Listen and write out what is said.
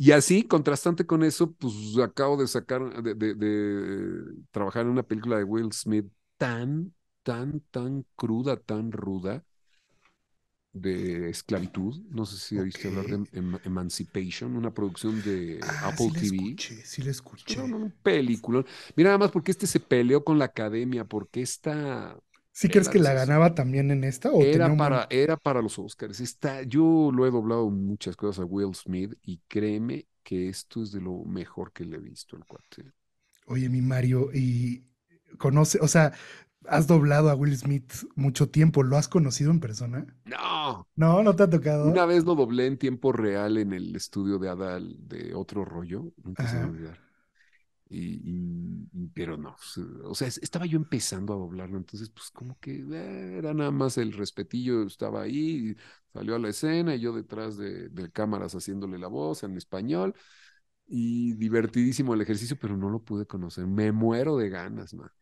Y así, contrastante con eso, pues acabo de sacar, de, trabajar en una película de Will Smith tan, tan, tan cruda, tan ruda, de esclavitud. No sé si okay. oíste hablar de em, Emancipation, una producción de ah, Apple sí TV. La escuché, sí, la escuché. No, no, película. Mira, nada más porque este se peleó con la academia, porque esta ¿Sí crees que la ganaba también en esta? ¿o era, para, era para los Oscars. Está, yo lo he doblado muchas cosas a Will Smith y créeme que esto es de lo mejor que le he visto el cuate. Oye, mi Mario, y conoce, o sea, has doblado a Will Smith mucho tiempo, ¿lo has conocido en persona? No. No, no te ha tocado. Una vez lo doblé en tiempo real en el estudio de Adal de otro rollo, nunca se me olvidará. Y, pero no, pues, o sea, estaba yo empezando a doblarlo, entonces pues como que eh, era nada más el respetillo, estaba ahí, salió a la escena y yo detrás de, cámaras haciéndole la voz en español y divertidísimo el ejercicio, pero no lo pude conocer, me muero de ganas, man.